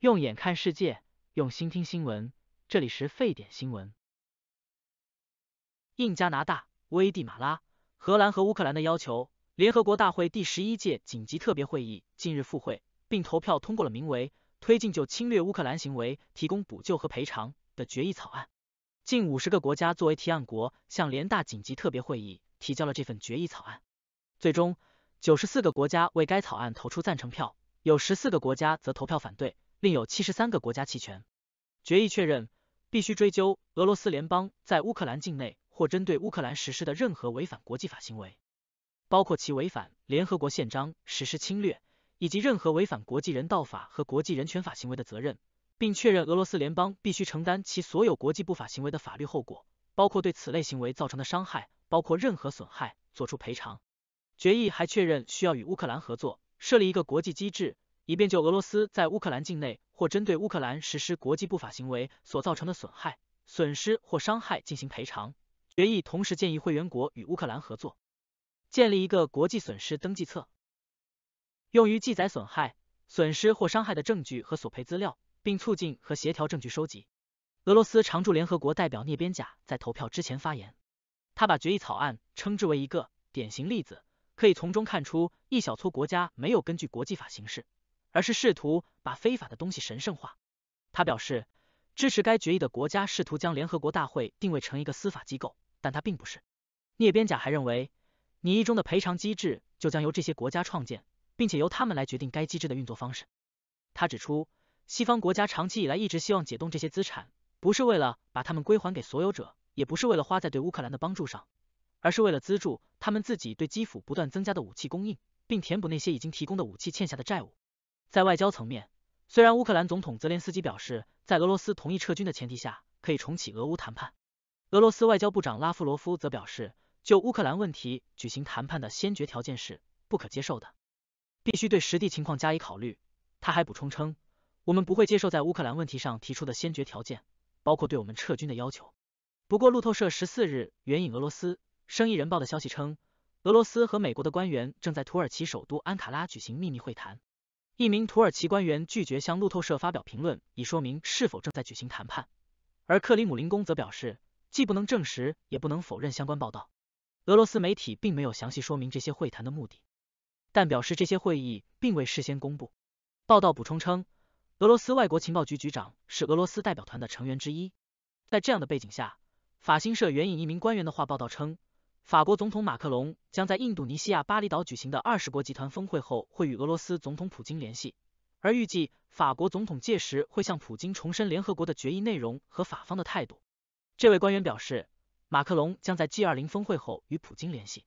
用眼看世界，用心听新闻。这里是沸点新闻。应加拿大、危地马拉、荷兰和乌克兰的要求，联合国大会第十一届紧急特别会议近日复会，并投票通过了名为“推进就侵略乌克兰行为提供补救和赔偿”的决议草案。近五十个国家作为提案国向联大紧急特别会议提交了这份决议草案。最终，九十四个国家为该草案投出赞成票，有十四个国家则投票反对。另有七十三个国家弃权。决议确认，必须追究俄罗斯联邦在乌克兰境内或针对乌克兰实施的任何违反国际法行为，包括其违反联合国宪章实施侵略，以及任何违反国际人道法和国际人权法行为的责任，并确认俄罗斯联邦必须承担其所有国际不法行为的法律后果，包括对此类行为造成的伤害，包括任何损害作出赔偿。决议还确认需要与乌克兰合作，设立一个国际机制。以便就俄罗斯在乌克兰境内或针对乌克兰实施国际不法行为所造成的损害、损失或伤害进行赔偿。决议同时建议会员国与乌克兰合作，建立一个国际损失登记册，用于记载损害、损失或伤害的证据和索赔资料，并促进和协调证据收集。俄罗斯常驻联合国代表聂边甲在投票之前发言，他把决议草案称之为一个典型例子，可以从中看出一小撮国家没有根据国际法行事。而是试图把非法的东西神圣化。他表示，支持该决议的国家试图将联合国大会定位成一个司法机构，但它并不是。聂边甲还认为，拟议中的赔偿机制就将由这些国家创建，并且由他们来决定该机制的运作方式。他指出，西方国家长期以来一直希望解冻这些资产，不是为了把它们归还给所有者，也不是为了花在对乌克兰的帮助上，而是为了资助他们自己对基辅不断增加的武器供应，并填补那些已经提供的武器欠下的债务。在外交层面，虽然乌克兰总统泽连斯基表示，在俄罗斯同意撤军的前提下，可以重启俄乌谈判。俄罗斯外交部长拉夫罗夫则表示，就乌克兰问题举行谈判的先决条件是不可接受的，必须对实地情况加以考虑。他还补充称，我们不会接受在乌克兰问题上提出的先决条件，包括对我们撤军的要求。不过，路透社十四日援引俄罗斯生意人报的消息称，俄罗斯和美国的官员正在土耳其首都安卡拉举行秘密会谈。一名土耳其官员拒绝向路透社发表评论，以说明是否正在举行谈判，而克里姆林宫则表示既不能证实也不能否认相关报道。俄罗斯媒体并没有详细说明这些会谈的目的，但表示这些会议并未事先公布。报道补充称，俄罗斯外国情报局局长是俄罗斯代表团的成员之一。在这样的背景下，法新社援引一名官员的话报道称。法国总统马克龙将在印度尼西亚巴厘岛举行的二十国集团峰会后会与俄罗斯总统普京联系，而预计法国总统届时会向普京重申联合国的决议内容和法方的态度。这位官员表示，马克龙将在 G20 峰会后与普京联系。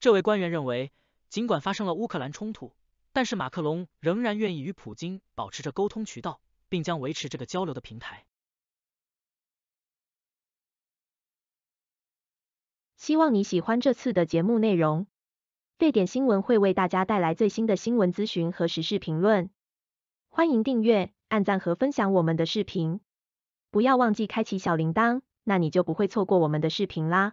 这位官员认为，尽管发生了乌克兰冲突，但是马克龙仍然愿意与普京保持着沟通渠道，并将维持这个交流的平台。希望你喜欢这次的节目内容。沸点新闻会为大家带来最新的新闻资讯和时事评论。欢迎订阅、按赞和分享我们的视频，不要忘记开启小铃铛，那你就不会错过我们的视频啦。